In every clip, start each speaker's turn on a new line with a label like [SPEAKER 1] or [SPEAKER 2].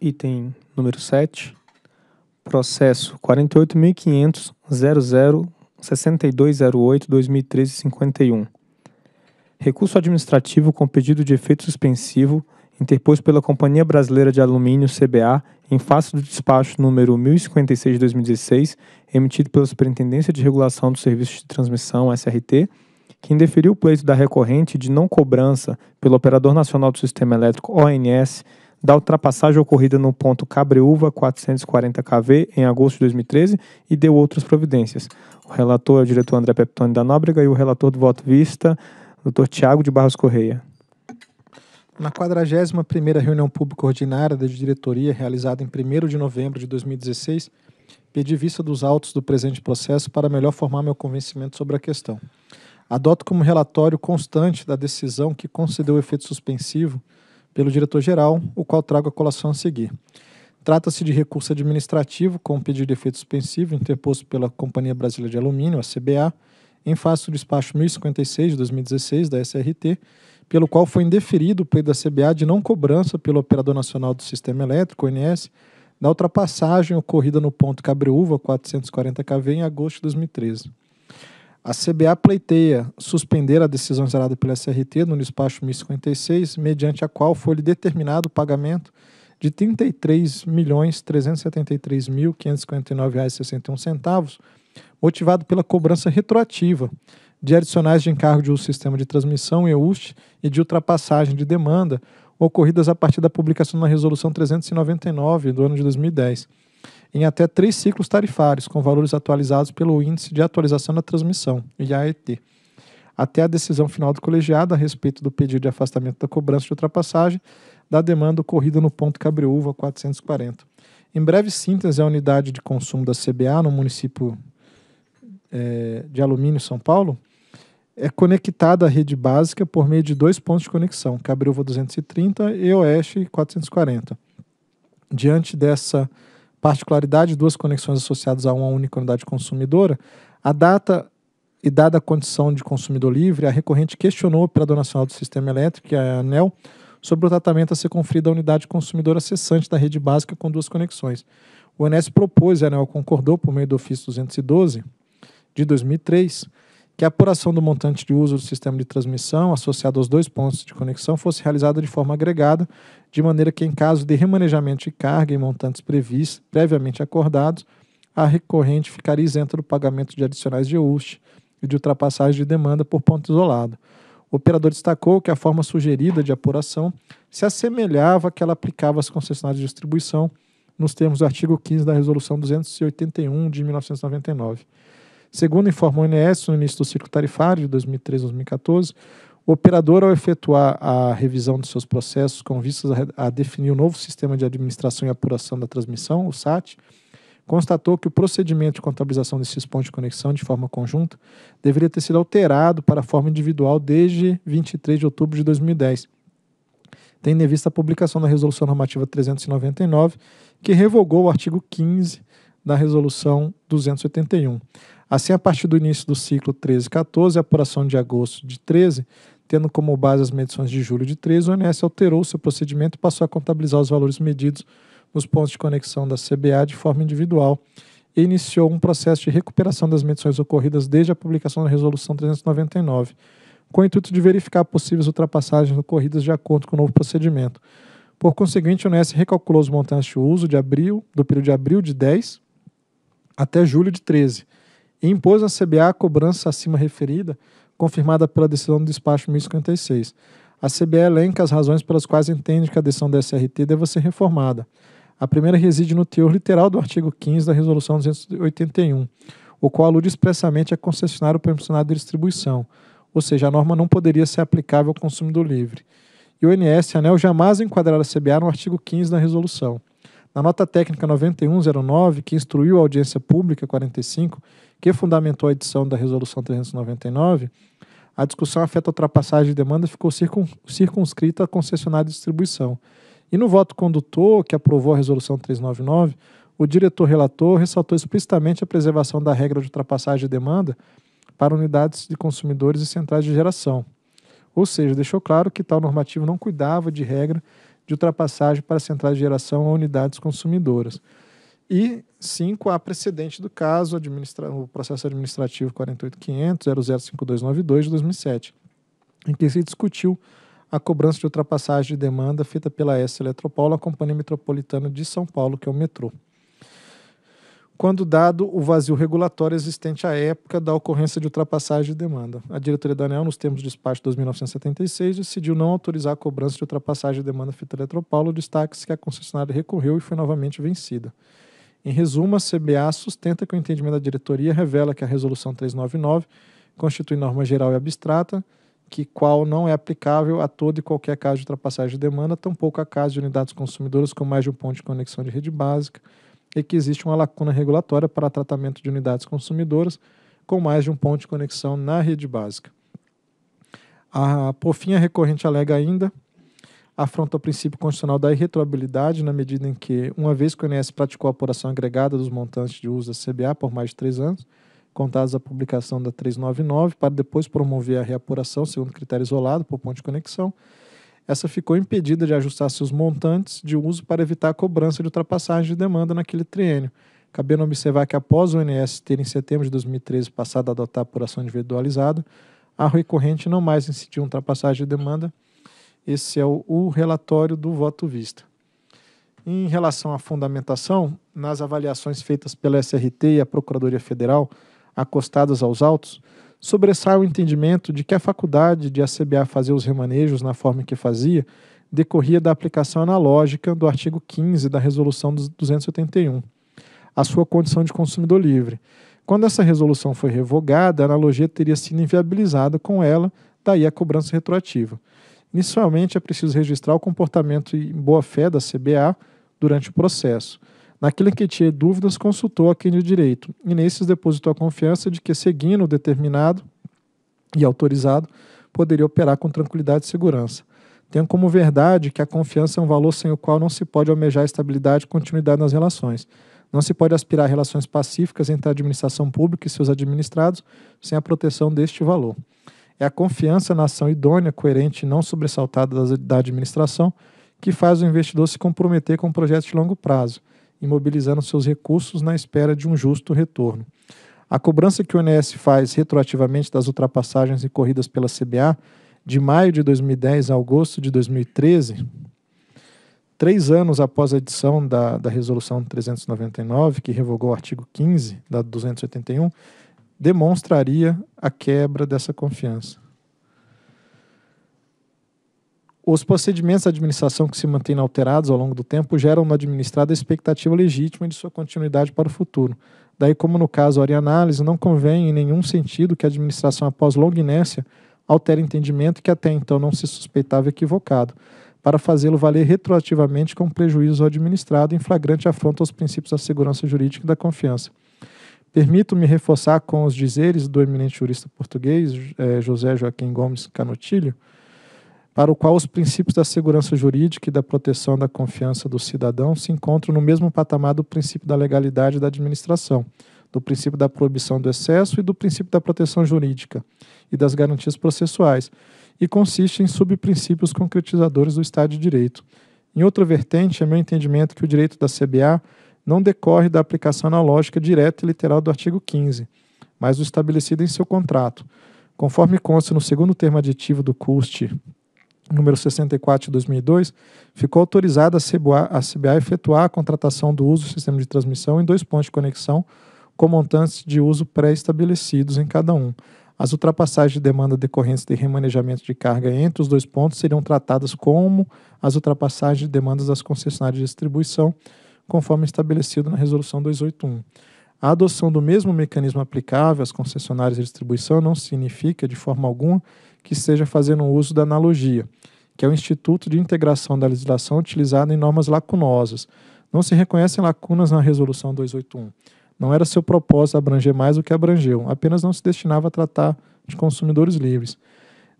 [SPEAKER 1] item número 7, processo 48.500.00.62.08.2013.51. Recurso administrativo com pedido de efeito suspensivo interposto pela Companhia Brasileira de Alumínio, CBA, em face do despacho número 1056 de 2016, emitido pela Superintendência de Regulação dos Serviços de Transmissão, SRT, que indeferiu o pleito da recorrente de não cobrança pelo Operador Nacional do Sistema Elétrico, ONS, da ultrapassagem ocorrida no ponto Cabreúva 440 kV em agosto de 2013 e deu outras providências. O relator é o diretor André Peptoni da Nóbrega e o relator do voto vista, Dr. Tiago de Barros Correia.
[SPEAKER 2] Na 41ª reunião pública ordinária da diretoria, realizada em 1 de novembro de 2016, pedi vista dos autos do presente processo para melhor formar meu convencimento sobre a questão. Adoto como relatório constante da decisão que concedeu efeito suspensivo pelo diretor-geral, o qual trago a colação a seguir. Trata-se de recurso administrativo com pedido de efeito suspensivo interposto pela Companhia Brasileira de Alumínio, a CBA, em face do despacho 1056 de 2016 da SRT, pelo qual foi indeferido o pleito da CBA de não cobrança pelo Operador Nacional do Sistema Elétrico, ONS, da ultrapassagem ocorrida no ponto Cabreúva 440 kV em agosto de 2013. A CBA pleiteia suspender a decisão zerada pela SRT no despacho 1056, mediante a qual foi determinado o pagamento de R$ 33.373.559,61, motivado pela cobrança retroativa de adicionais de encargo de uso sistema de transmissão EUST e de ultrapassagem de demanda ocorridas a partir da publicação na Resolução 399 do ano de 2010 em até três ciclos tarifários, com valores atualizados pelo Índice de Atualização da Transmissão, IAET, até a decisão final do colegiado a respeito do pedido de afastamento da cobrança de ultrapassagem da demanda ocorrida no ponto Cabreúva 440. Em breve síntese, a unidade de consumo da CBA no município é, de Alumínio, São Paulo, é conectada à rede básica por meio de dois pontos de conexão, Cabreúva 230 e Oeste 440. Diante dessa particularidade de duas conexões associadas a uma única unidade consumidora, a data e dada a condição de consumidor livre, a recorrente questionou o Operador Nacional do Sistema Elétrico, a ANEL, sobre o tratamento a ser conferido à unidade consumidora cessante da rede básica com duas conexões. O ANS propôs, e a ANEL concordou por meio do ofício 212 de 2003, que a apuração do montante de uso do sistema de transmissão associado aos dois pontos de conexão fosse realizada de forma agregada, de maneira que, em caso de remanejamento de carga em montantes previstos previamente acordados, a recorrente ficaria isenta do pagamento de adicionais de host e de ultrapassagem de demanda por ponto isolado. O operador destacou que a forma sugerida de apuração se assemelhava à que ela aplicava às concessionárias de distribuição nos termos do artigo 15 da Resolução 281 de 1999. Segundo informou o INS, no início do ciclo tarifário de 2013 a 2014, o operador, ao efetuar a revisão de seus processos com vistas a, a definir o um novo sistema de administração e apuração da transmissão, o SAT, constatou que o procedimento de contabilização desses pontos de conexão de forma conjunta deveria ter sido alterado para forma individual desde 23 de outubro de 2010, tendo em vista a publicação da Resolução Normativa 399, que revogou o artigo 15 da Resolução 281. Assim, a partir do início do ciclo 13-14, a apuração de agosto de 13, tendo como base as medições de julho de 13, o ONS alterou seu procedimento e passou a contabilizar os valores medidos nos pontos de conexão da CBA de forma individual e iniciou um processo de recuperação das medições ocorridas desde a publicação da Resolução 399, com o intuito de verificar possíveis ultrapassagens ocorridas de acordo com o novo procedimento. Por conseguinte, o ONS recalculou os montantes de uso de abril, do período de abril de 10 até julho de 13, e impôs à CBA a cobrança acima referida, confirmada pela decisão do despacho 1056. A CBA elenca as razões pelas quais entende que a decisão da SRT deva ser reformada. A primeira reside no teor literal do artigo 15 da Resolução 281, o qual alude expressamente a concessionário permissionado de distribuição, ou seja, a norma não poderia ser aplicável ao consumidor livre. E o INS e a ANEL jamais enquadraram a CBA no artigo 15 da Resolução. Na nota técnica 9109, que instruiu a audiência pública 45, que fundamentou a edição da Resolução 399, a discussão afeta a ultrapassagem de demanda ficou circunscrita à concessionária de distribuição. E no voto condutor, que aprovou a Resolução 399, o diretor relator ressaltou explicitamente a preservação da regra de ultrapassagem de demanda para unidades de consumidores e centrais de geração. Ou seja, deixou claro que tal normativo não cuidava de regra de ultrapassagem para centrais de geração ou unidades consumidoras. E 5, há precedente do caso, administra o processo administrativo 48.500.005292 de 2007, em que se discutiu a cobrança de ultrapassagem de demanda feita pela S Eletropolo, a Companhia Metropolitana de São Paulo, que é o metrô. Quando dado o vazio regulatório existente à época da ocorrência de ultrapassagem de demanda, a diretoria da ANEL, nos termos do despacho de 2976, decidiu não autorizar a cobrança de ultrapassagem de demanda feita Eletropaulo, destaque-se que a concessionária recorreu e foi novamente vencida. Em resumo, a CBA sustenta que o entendimento da diretoria revela que a Resolução 399 constitui norma geral e abstrata, que qual não é aplicável a todo e qualquer caso de ultrapassagem de demanda, tampouco a caso de unidades consumidoras com mais de um ponto de conexão de rede básica, e que existe uma lacuna regulatória para tratamento de unidades consumidoras com mais de um ponto de conexão na rede básica. A Pofinha recorrente alega ainda afronta o princípio constitucional da irretroabilidade na medida em que, uma vez que o INSS praticou a apuração agregada dos montantes de uso da CBA por mais de três anos, contados a publicação da 399, para depois promover a reapuração, segundo critério isolado por ponto de conexão, essa ficou impedida de ajustar seus montantes de uso para evitar a cobrança de ultrapassagem de demanda naquele triênio. Cabendo observar que após o INSS ter em setembro de 2013 passado a adotar a apuração individualizada, a recorrente não mais incidiu ultrapassagem de demanda esse é o, o relatório do voto vista. Em relação à fundamentação, nas avaliações feitas pela SRT e a Procuradoria Federal, acostadas aos autos, sobressai o entendimento de que a faculdade de a CBA fazer os remanejos na forma que fazia decorria da aplicação analógica do artigo 15 da Resolução 281, a sua condição de consumidor livre. Quando essa resolução foi revogada, a analogia teria sido inviabilizada com ela, daí a cobrança retroativa. Inicialmente, é preciso registrar o comportamento em boa-fé da CBA durante o processo. Naquilo em que tinha dúvidas, consultou a quem de direito e, nesses, depositou a confiança de que, seguindo o determinado e autorizado, poderia operar com tranquilidade e segurança. Tenho como verdade que a confiança é um valor sem o qual não se pode almejar estabilidade e continuidade nas relações. Não se pode aspirar a relações pacíficas entre a administração pública e seus administrados sem a proteção deste valor. É a confiança na ação idônea, coerente e não sobressaltada da administração que faz o investidor se comprometer com projetos de longo prazo, imobilizando seus recursos na espera de um justo retorno. A cobrança que o ONS faz retroativamente das ultrapassagens incorridas pela CBA de maio de 2010 a agosto de 2013, três anos após a edição da, da Resolução 399, que revogou o artigo 15 da 281, demonstraria a quebra dessa confiança. Os procedimentos da administração que se mantêm inalterados ao longo do tempo geram no administrado a expectativa legítima de sua continuidade para o futuro. Daí, como no caso ori análise, não convém em nenhum sentido que a administração após longa inércia altere entendimento que até então não se suspeitava equivocado, para fazê-lo valer retroativamente com prejuízo ao administrado em flagrante afronta aos princípios da segurança jurídica e da confiança. Permito-me reforçar com os dizeres do eminente jurista português eh, José Joaquim Gomes Canotilho, para o qual os princípios da segurança jurídica e da proteção da confiança do cidadão se encontram no mesmo patamar do princípio da legalidade da administração, do princípio da proibição do excesso e do princípio da proteção jurídica e das garantias processuais, e consiste em subprincípios concretizadores do Estado de Direito. Em outra vertente, é meu entendimento que o direito da CBA não decorre da aplicação analógica direta e literal do artigo 15, mas do estabelecido em seu contrato, conforme consta no segundo termo aditivo do CUST número 64 de 2002, ficou autorizada a CBA, a CBA efetuar a contratação do uso do sistema de transmissão em dois pontos de conexão com montantes de uso pré-estabelecidos em cada um. As ultrapassagens de demanda decorrentes de remanejamento de carga entre os dois pontos seriam tratadas como as ultrapassagens de demandas das concessionárias de distribuição, conforme estabelecido na Resolução 281. A adoção do mesmo mecanismo aplicável às concessionárias de distribuição não significa, de forma alguma, que seja fazendo uso da analogia, que é o instituto de integração da legislação utilizada em normas lacunosas. Não se reconhecem lacunas na Resolução 281. Não era seu propósito abranger mais do que abrangeu, apenas não se destinava a tratar de consumidores livres.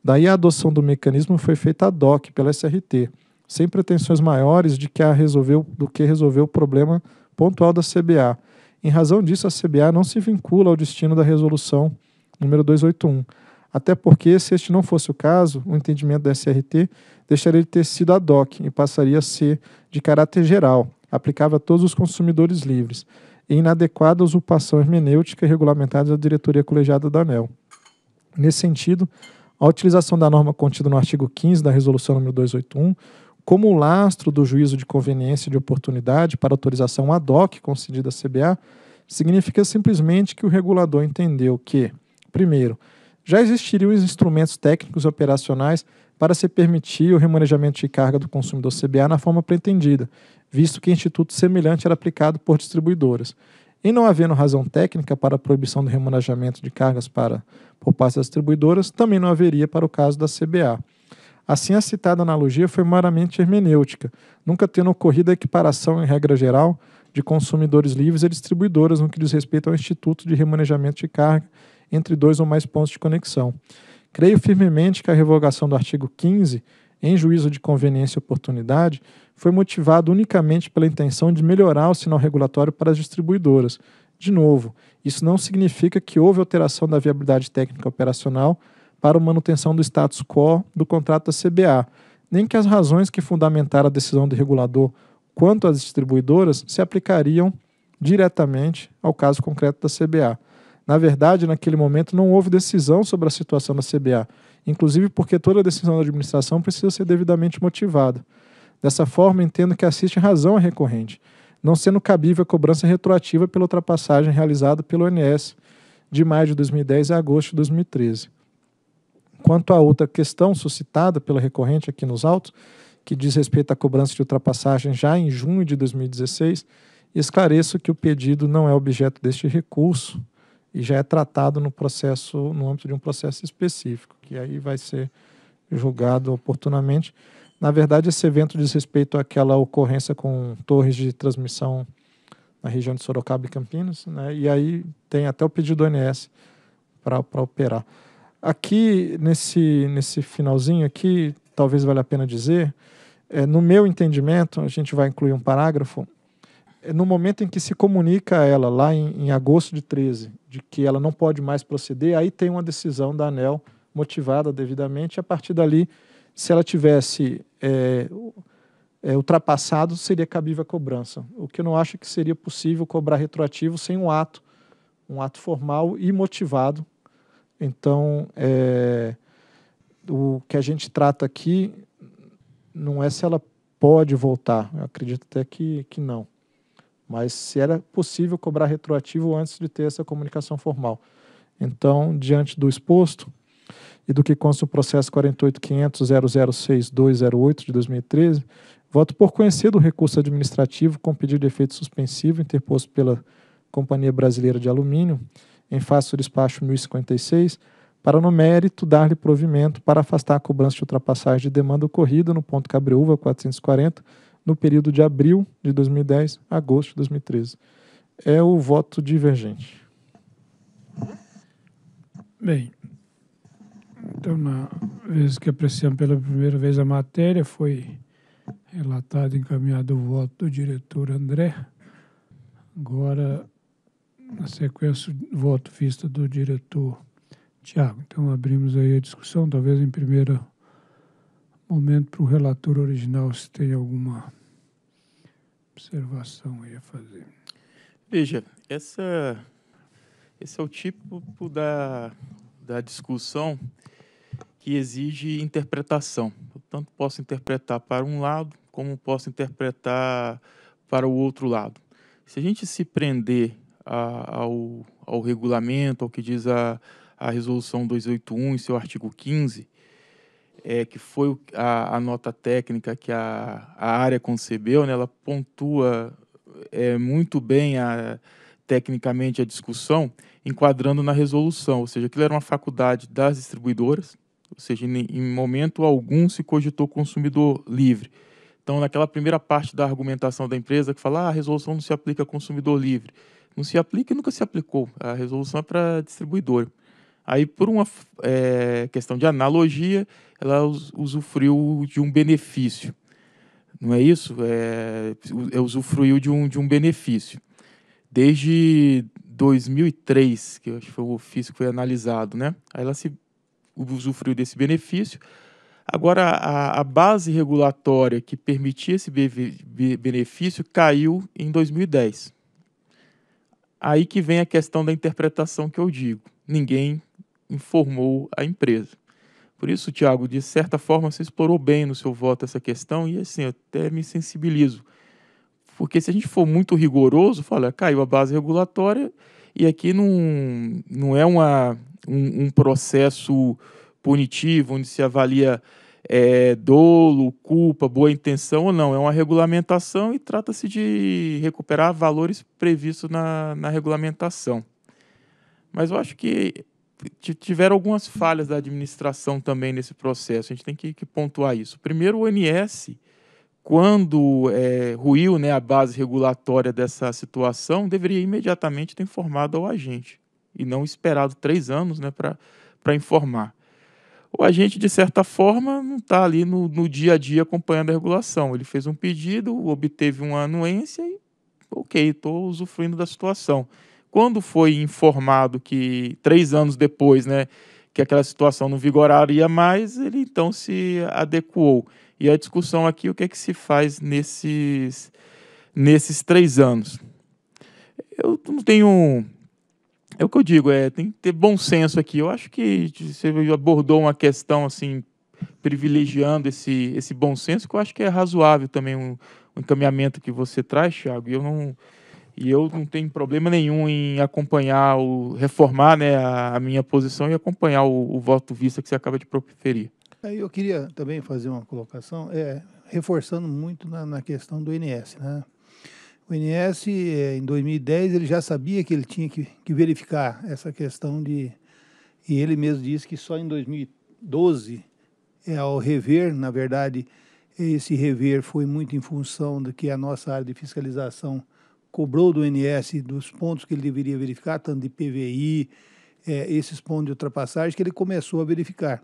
[SPEAKER 2] Daí a adoção do mecanismo foi feita ad hoc pela SRT, sem pretensões maiores de que a resolveu, do que resolver o problema pontual da CBA. Em razão disso, a CBA não se vincula ao destino da resolução número 281. Até porque, se este não fosse o caso, o entendimento da SRT deixaria de ter sido ad hoc e passaria a ser de caráter geral, aplicável a todos os consumidores livres, e inadequada à usurpação hermenêutica regulamentada da diretoria colegiada da ANEL. Nesse sentido, a utilização da norma contida no artigo 15 da Resolução número 281 como lastro do juízo de conveniência e de oportunidade para autorização ad hoc concedida à CBA, significa simplesmente que o regulador entendeu que, primeiro, já existiriam os instrumentos técnicos e operacionais para se permitir o remanejamento de carga do consumidor CBA na forma pretendida, visto que instituto semelhante era aplicado por distribuidoras. E não havendo razão técnica para a proibição do remanejamento de cargas para por parte das distribuidoras, também não haveria para o caso da CBA. Assim, a citada analogia foi meramente hermenêutica, nunca tendo ocorrido a equiparação, em regra geral, de consumidores livres e distribuidoras no que diz respeito ao Instituto de Remanejamento de Carga entre dois ou mais pontos de conexão. Creio firmemente que a revogação do artigo 15, em juízo de conveniência e oportunidade, foi motivada unicamente pela intenção de melhorar o sinal regulatório para as distribuidoras. De novo, isso não significa que houve alteração da viabilidade técnica operacional para a manutenção do status quo do contrato da CBA, nem que as razões que fundamentaram a decisão do regulador quanto às distribuidoras se aplicariam diretamente ao caso concreto da CBA. Na verdade, naquele momento não houve decisão sobre a situação da CBA, inclusive porque toda decisão da administração precisa ser devidamente motivada. Dessa forma, entendo que assiste razão à recorrente, não sendo cabível a cobrança retroativa pela ultrapassagem realizada pelo ONS de maio de 2010 a agosto de 2013. Quanto à outra questão suscitada pela recorrente aqui nos autos, que diz respeito à cobrança de ultrapassagem já em junho de 2016, esclareço que o pedido não é objeto deste recurso e já é tratado no processo, no âmbito de um processo específico, que aí vai ser julgado oportunamente. Na verdade, esse evento diz respeito àquela ocorrência com torres de transmissão na região de Sorocaba e Campinas, né? e aí tem até o pedido do ONS para operar. Aqui, nesse, nesse finalzinho aqui, talvez valha a pena dizer, é, no meu entendimento, a gente vai incluir um parágrafo, é no momento em que se comunica a ela, lá em, em, agosto de 13, de que ela não pode mais proceder, aí tem uma decisão da ANEL motivada devidamente, e a partir dali, se ela tivesse é, é, ultrapassado, seria cabível a cobrança. O que eu não acho é que seria possível cobrar retroativo sem um ato, um ato formal e motivado então, é, o que a gente trata aqui não é se ela pode voltar, eu acredito até que, que não, mas se era possível cobrar retroativo antes de ter essa comunicação formal. Então, diante do exposto e do que consta o processo 48.500.006.208 de 2013, voto por conhecer do recurso administrativo com pedido de efeito suspensivo interposto pela Companhia Brasileira de Alumínio, em face do despacho 1056, para no mérito dar-lhe provimento para afastar a cobrança de ultrapassagem de demanda ocorrida no ponto Cabreúva 440, no período de abril de 2010 a agosto de 2013. É o voto divergente. Bem,
[SPEAKER 1] então, na vez que apreciamos pela primeira vez a matéria, foi relatado e encaminhado o voto do diretor André. Agora na sequência, do voto vista do diretor Tiago. Então, abrimos aí a discussão, talvez em primeiro momento para o relator original, se tem alguma observação aí a fazer.
[SPEAKER 3] Veja, essa, esse é o tipo da, da discussão que exige interpretação. Eu tanto posso interpretar para um lado, como posso interpretar para o outro lado. Se a gente se prender a, ao, ao regulamento, ao que diz a, a resolução 281 em seu artigo 15, é, que foi a, a nota técnica que a, a área concebeu, né, ela pontua é, muito bem a, tecnicamente a discussão, enquadrando na resolução, ou seja, aquilo era uma faculdade das distribuidoras, ou seja, em, em momento algum se cogitou consumidor livre. Então, naquela primeira parte da argumentação da empresa que fala ah, a resolução não se aplica a consumidor livre, não se aplica e nunca se aplicou. A resolução é para distribuidor. Aí, por uma é, questão de analogia, ela usufruiu de um benefício. Não é isso? É, é usufruiu de um, de um benefício. Desde 2003, que acho que foi o ofício que foi analisado, né? Aí ela se usufruiu desse benefício. Agora, a, a base regulatória que permitia esse benefício caiu em 2010. Aí que vem a questão da interpretação que eu digo. Ninguém informou a empresa. Por isso, Tiago, de certa forma, você explorou bem no seu voto essa questão e assim, eu até me sensibilizo. Porque se a gente for muito rigoroso, fala, caiu a base regulatória e aqui não, não é uma, um, um processo punitivo onde se avalia é, dolo, culpa, boa intenção ou não. É uma regulamentação e trata-se de recuperar valores previstos na, na regulamentação. Mas eu acho que tiveram algumas falhas da administração também nesse processo. A gente tem que, que pontuar isso. Primeiro, o ONS, quando é, ruiu né, a base regulatória dessa situação, deveria imediatamente ter informado ao agente e não esperado três anos né, para informar o agente, de certa forma, não está ali no, no, dia a dia acompanhando a regulação. Ele fez um pedido, obteve uma anuência e, ok, estou usufruindo da situação. Quando foi informado que, três anos depois, né, que aquela situação não vigoraria mais, ele então se adequou. E a discussão aqui, o que é que se faz nesses, nesses três anos? Eu não tenho é o que eu digo, é, tem que ter bom senso aqui. Eu acho que você abordou uma questão assim privilegiando esse, esse bom senso, que eu acho que é razoável também o, um, um encaminhamento que você traz, Thiago. E eu não, e eu não tenho problema nenhum em acompanhar, o, reformar né, a, a minha posição e acompanhar o, o, voto vista que você acaba de proferir.
[SPEAKER 4] É, eu queria também fazer uma colocação, é, reforçando muito na, na questão do INS. Né? O INS, eh, em 2010, ele já sabia que ele tinha que, que verificar essa questão de... E ele mesmo disse que só em 2012, é, ao rever, na verdade, esse rever foi muito em função do que a nossa área de fiscalização cobrou do INS, dos pontos que ele deveria verificar, tanto de PVI, é, eh, esses pontos de ultrapassagem, que ele começou a verificar.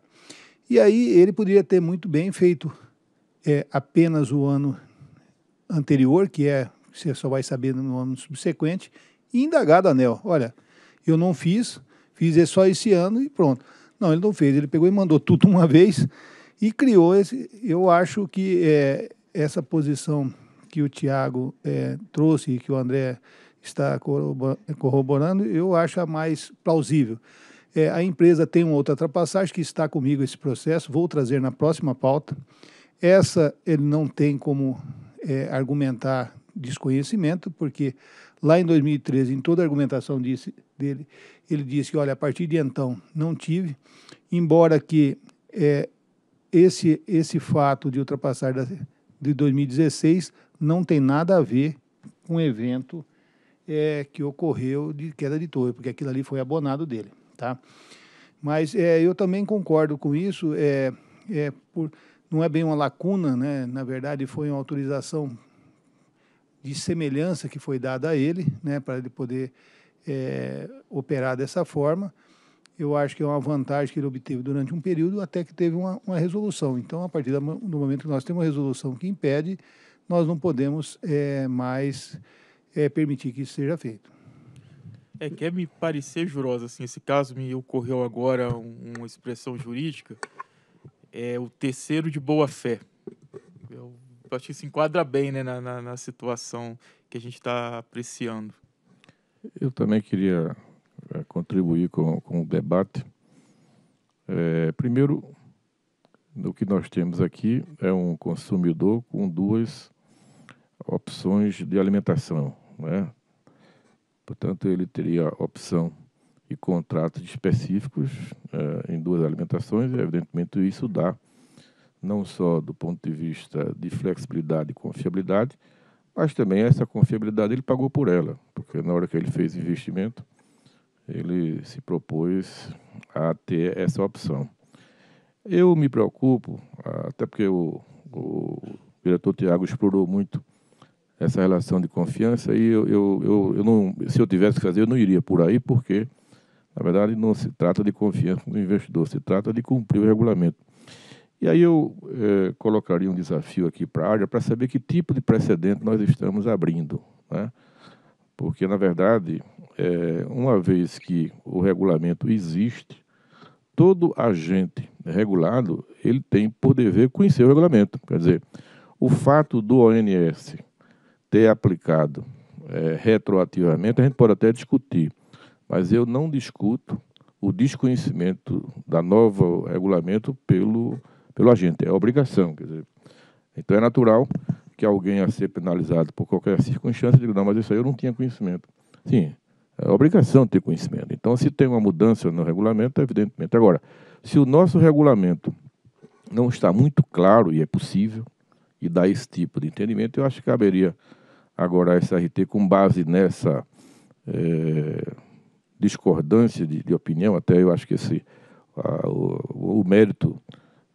[SPEAKER 4] E aí ele poderia ter muito bem feito é, apenas o ano anterior, que é você só vai saber no ano subsequente, e indagar da ANEL. Olha, eu não fiz, fiz só esse ano e pronto. Não, ele não fez, ele pegou e mandou tudo uma vez e criou esse. Eu acho que é, essa posição que o Tiago é, trouxe e que o André está corroborando, eu acho a mais plausível. É, a empresa tem uma outra ultrapassagem que está comigo esse processo, vou trazer na próxima pauta. Essa ele não tem como é, argumentar desconhecimento, porque lá em 2013, em toda a argumentação disse, dele, ele disse que, olha, a partir de então não tive, embora que é, esse, esse fato de ultrapassar da, de 2016 não tem nada a ver com o evento é, que ocorreu de queda de torre, porque aquilo ali foi abonado dele, tá? Mas é, eu também concordo com isso, é, é por, não é bem uma lacuna, né? Na verdade, foi uma autorização de semelhança que foi dada a ele, né, para ele poder é, operar dessa forma. Eu acho que é uma vantagem que ele obteve durante um período até que teve uma, uma resolução. Então, a partir do momento que nós temos uma resolução que impede, nós não podemos é, mais é, permitir que isso seja feito.
[SPEAKER 3] É, quer me parecer jurosa, assim, esse caso me ocorreu agora uma expressão jurídica, é o terceiro de boa-fé. Acho que se enquadra bem né, na, na, na situação que a gente está apreciando.
[SPEAKER 5] Eu também queria é, contribuir com, com o debate. É, primeiro, o que nós temos aqui é um consumidor com duas opções de alimentação. Né? Portanto, ele teria opção e contratos específicos é, em duas alimentações, e evidentemente isso dá não só do ponto de vista de flexibilidade e confiabilidade, mas também essa confiabilidade ele pagou por ela, porque na hora que ele fez investimento, ele se propôs a ter essa opção. Eu me preocupo, até porque o, o diretor Tiago explorou muito essa relação de confiança, e eu, eu, eu, eu, não, se eu tivesse que fazer, eu não iria por aí, porque, na verdade, não se trata de confiança o investidor, se trata de cumprir o regulamento. E aí eu eh, colocaria um desafio aqui para a área para saber que tipo de precedente nós estamos abrindo. Né? Porque, na verdade, eh, uma vez que o regulamento existe, todo agente regulado ele tem por dever conhecer o regulamento. Quer dizer, o fato do ONS ter aplicado eh, retroativamente, a gente pode até discutir, mas eu não discuto o desconhecimento da nova regulamento pelo pelo agente, é obrigação. Quer dizer, então é natural que alguém a ser penalizado por qualquer circunstância diga, não, mas isso aí eu não tinha conhecimento. Sim, é obrigação ter conhecimento. Então, se tem uma mudança no regulamento, evidentemente. Agora, se o nosso regulamento não está muito claro e é possível, e dá esse tipo de entendimento, eu acho que caberia agora a SRT, com base nessa é, discordância de, de, opinião, até eu acho que esse, a, o, o mérito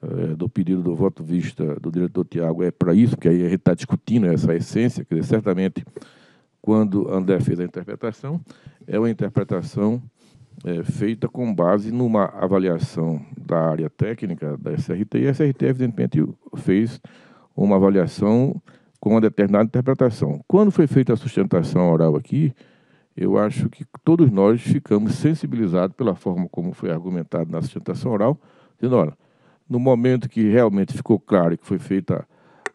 [SPEAKER 5] é, do pedido do voto vista do diretor Tiago é para isso, que aí a gente está discutindo essa essência, quer dizer, certamente, quando André fez a interpretação, é uma interpretação é, feita com base numa avaliação da área técnica da SRT, e a SRT, evidentemente, fez uma avaliação com uma determinada interpretação. Quando foi feita a sustentação oral aqui, eu acho que todos nós ficamos sensibilizados pela forma como foi argumentado na sustentação oral, dizendo, olha, no momento que realmente ficou claro que foi feita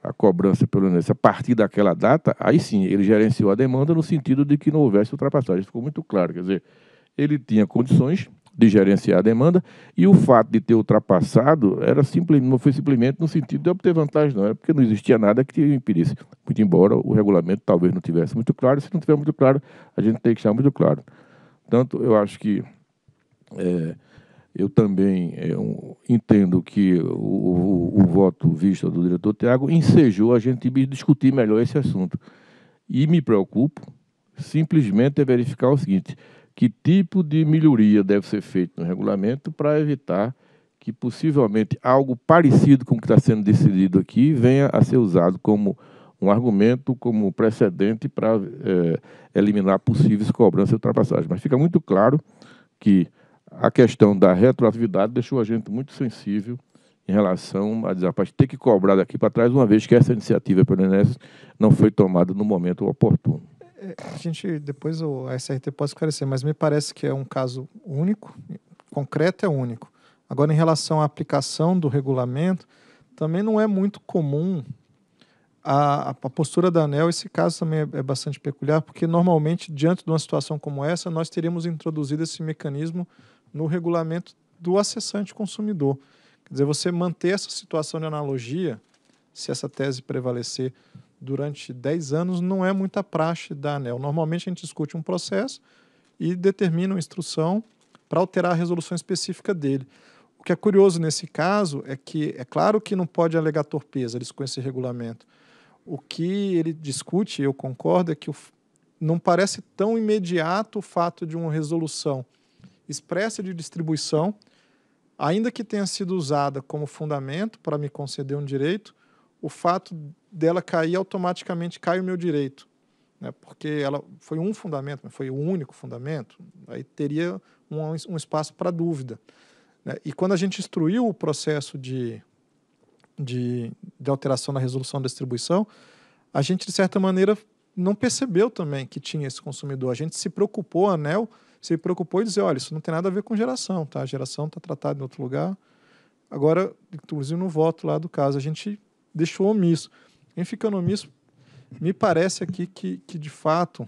[SPEAKER 5] a cobrança pelo INSS a partir daquela data, aí sim ele gerenciou a demanda no sentido de que não houvesse ultrapassagem. Ficou muito claro, quer dizer, ele tinha condições de gerenciar a demanda e o fato de ter ultrapassado era simplesmente, não foi simplesmente no sentido de obter vantagem, não, é porque não existia nada que impedisse. Muito embora o regulamento talvez não tivesse muito claro, se não tiver muito claro, a gente tem que estar muito claro. Tanto eu acho que é, eu também é, um, entendo que o, o, o, voto visto do diretor Tiago ensejou a gente discutir melhor esse assunto. E me preocupo simplesmente é verificar o seguinte: que tipo de melhoria deve ser feita no regulamento para evitar que possivelmente algo parecido com o que está sendo decidido aqui venha a ser usado como um argumento, como precedente para é, eliminar possíveis cobranças e ultrapassagens. Mas fica muito claro que a questão da retroatividade deixou a gente muito sensível em relação a dizer, rapaz, ter que cobrar daqui para trás, uma vez que essa iniciativa pelo INSS não foi tomada no momento oportuno.
[SPEAKER 2] É, a gente, depois o SRT pode esclarecer, mas me parece que é um caso único, concreto é único. Agora, em relação à aplicação do regulamento, também não é muito comum a, a postura da ANEL. Esse caso também é, é bastante peculiar, porque normalmente, diante de uma situação como essa, nós teríamos introduzido esse mecanismo no regulamento do acessante consumidor. Quer dizer, você manter essa situação de analogia, se essa tese prevalecer durante 10 anos, não é muita praxe da ANEL. Normalmente a gente discute um processo e determina uma instrução para alterar a resolução específica dele. O que é curioso nesse caso é que é claro que não pode alegar torpeza eles com esse regulamento. O que ele discute, eu concordo, é que o, não parece tão imediato o fato de uma resolução expressa de distribuição, ainda que tenha sido usada como fundamento para me conceder um direito, o fato dela cair automaticamente cai o meu direito, né? porque ela foi um fundamento, foi o único fundamento, aí teria um, um espaço para dúvida. Né? E quando a gente instruiu o processo de, de, de alteração na resolução da distribuição, a gente, de certa maneira, não percebeu também que tinha esse consumidor. A gente se preocupou, a ANEL, se preocupou em dizer, olha, isso não tem nada a ver com geração, tá? A geração está tratada em outro lugar. Agora, inclusive no voto lá do caso, a gente deixou omisso. Em ficando omisso, me parece aqui que, que de fato,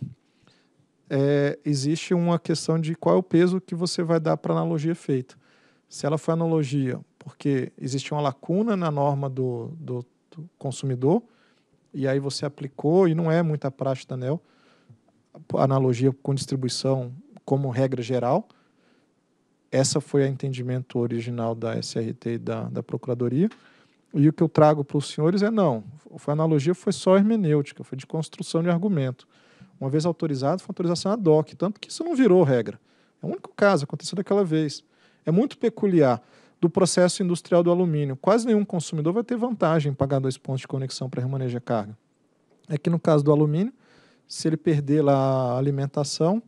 [SPEAKER 2] é, existe uma questão de qual é o peso que você vai dar para a analogia feita. Se ela foi analogia porque existe uma lacuna na norma do, do, do, consumidor, e aí você aplicou, e não é muita prática da né? ANEL, analogia com distribuição como regra geral. Essa foi o entendimento original da SRT e da, da Procuradoria. E o que eu trago para os senhores é não. A analogia foi só hermenêutica, foi de construção de argumento. Uma vez autorizado, foi autorização ad hoc, tanto que isso não virou regra. É o único caso, aconteceu daquela vez. É muito peculiar do processo industrial do alumínio. Quase nenhum consumidor vai ter vantagem em pagar dois pontos de conexão para remanejar carga. É que no caso do alumínio, se ele perder lá a alimentação,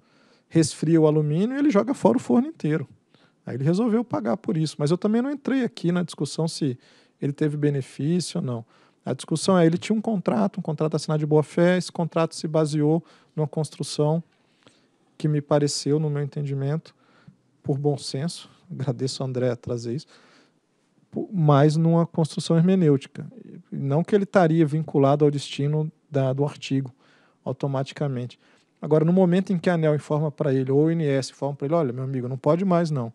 [SPEAKER 2] resfria o alumínio e ele joga fora o forno inteiro. Aí ele resolveu pagar por isso. Mas eu também não entrei aqui na discussão se ele teve benefício ou não. A discussão é, ele tinha um contrato, um contrato assinado de boa-fé, esse contrato se baseou numa construção que me pareceu, no meu entendimento, por bom senso, agradeço ao André trazer isso, mas numa construção hermenêutica. Não que ele estaria vinculado ao destino da, do artigo automaticamente. Agora, no momento em que a ANEL informa para ele, ou o INS informa para ele, olha, meu amigo, não pode mais não.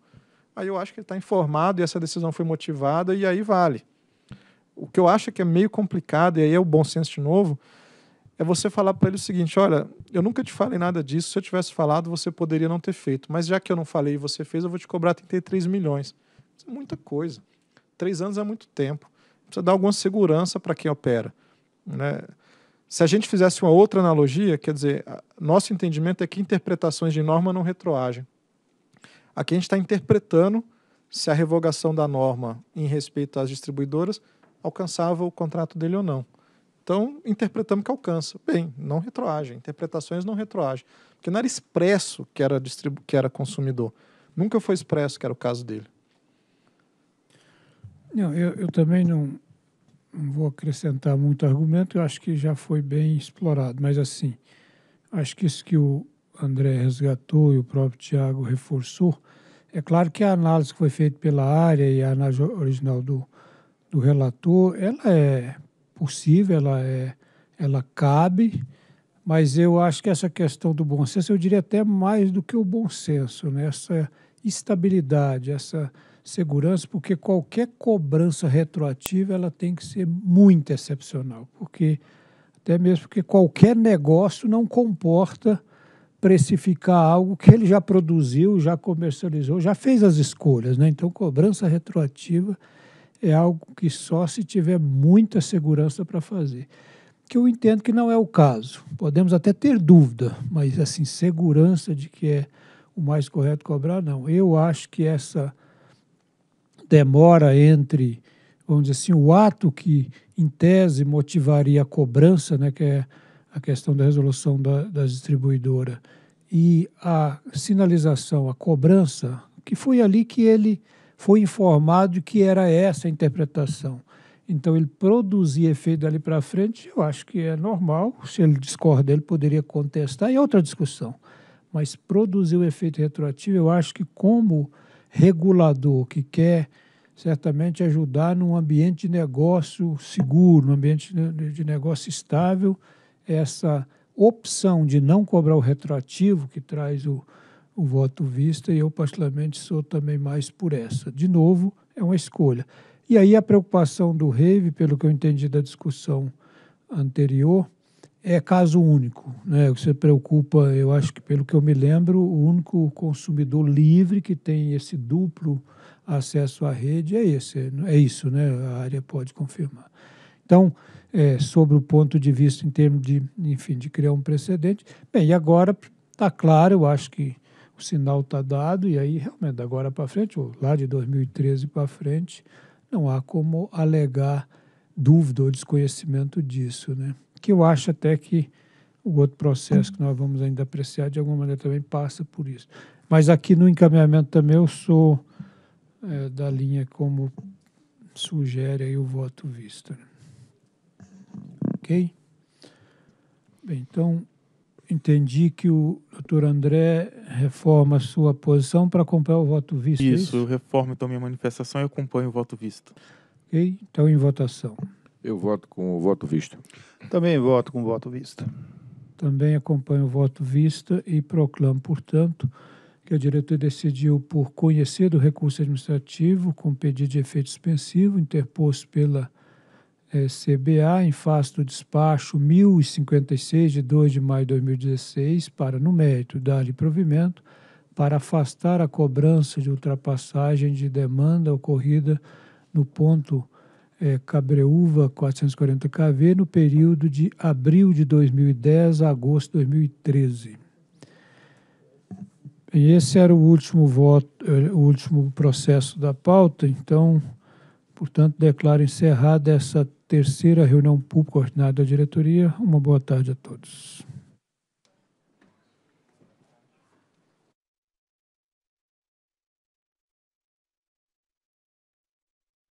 [SPEAKER 2] Aí eu acho que ele está informado e essa decisão foi motivada e aí vale. O que eu acho que é meio complicado, e aí é o bom senso de novo, é você falar para ele o seguinte: olha, eu nunca te falei nada disso, se eu tivesse falado, você poderia não ter feito, mas já que eu não falei e você fez, eu vou te cobrar 33 milhões. Isso é muita coisa. Três anos é muito tempo. Precisa dar alguma segurança para quem opera. Né? Se a gente fizesse uma outra analogia, quer dizer, nosso entendimento é que interpretações de norma não retroagem. Aqui a gente está interpretando se a revogação da norma em respeito às distribuidoras alcançava o contrato dele ou não. Então, interpretamos que alcança. Bem, não retroagem Interpretações não retroagem. Porque não era expresso que era, distribu que era consumidor. Nunca foi expresso que era o caso dele.
[SPEAKER 1] Não, eu, eu também não, não vou acrescentar muito argumento, eu acho que já foi bem explorado, mas assim, acho que isso que o André resgatou e o próprio Tiago reforçou, é claro que a análise que foi feita pela área e a análise original do, do relator, ela é possível, ela, é, ela cabe, mas eu acho que essa questão do bom senso, eu diria até mais do que o bom senso, né? essa estabilidade, essa segurança, porque qualquer cobrança retroativa ela tem que ser muito excepcional, porque até mesmo porque qualquer negócio não comporta precificar algo que ele já produziu, já comercializou, já fez as escolhas, né? Então, cobrança retroativa é algo que só se tiver muita segurança para fazer. Que eu entendo que não é o caso. Podemos até ter dúvida, mas assim, segurança de que é o mais correto cobrar, não. Eu acho que essa demora entre, vamos dizer assim, o ato que, em tese, motivaria a cobrança, né, que é a questão da resolução da, da distribuidora, e a sinalização, a cobrança, que foi ali que ele foi informado de que era essa a interpretação. Então, ele produzia efeito dali para frente, eu acho que é normal. Se ele discorda, ele poderia contestar, e é outra discussão. Mas produzir o efeito retroativo, eu acho que, como regulador que quer certamente ajudar num ambiente de negócio seguro, num ambiente de negócio estável, essa opção de não cobrar o retroativo que traz o, o voto vista, e eu particularmente sou também mais por essa. De novo, é uma escolha. E aí a preocupação do Reve, pelo que eu entendi da discussão anterior, é caso único. Né? Você preocupa, eu acho que pelo que eu me lembro, o único consumidor livre que tem esse duplo acesso à rede é esse, é isso, né? A área pode confirmar. Então, é, sobre o ponto de vista em termos de, enfim, de criar um precedente, bem, e agora está claro, eu acho que o sinal está dado e aí realmente agora para frente, ou lá de 2013 para frente, não há como alegar dúvida ou desconhecimento disso, né? Que eu acho até que o outro processo que nós vamos ainda apreciar de alguma maneira também passa por isso. Mas aqui no encaminhamento também eu sou é, da linha como sugere o voto visto. Ok? Bem, então entendi que o doutor André reforma a sua posição para acompanhar o voto visto. É isso, é isso?
[SPEAKER 3] eu reformo então minha manifestação e acompanho o voto visto.
[SPEAKER 1] Ok? Então em votação.
[SPEAKER 3] Eu voto
[SPEAKER 5] com o voto visto.
[SPEAKER 4] Também
[SPEAKER 3] voto com o voto
[SPEAKER 4] visto.
[SPEAKER 1] Também acompanho o voto visto e proclamo, portanto, que a diretora decidiu por conhecer do recurso administrativo com pedido de efeito suspensivo interposto pela é, eh, CBA em face do despacho 1056 de 2 de maio de 2016 para, no mérito, dar-lhe provimento para afastar a cobrança de ultrapassagem de demanda ocorrida no ponto é, Cabreúva 440 KV no período de abril de 2010 a agosto de 2013. E esse era o último voto, eh, o último processo da pauta, então, portanto, declaro encerrada essa terceira reunião pública ordinária da diretoria. Uma boa tarde a todos.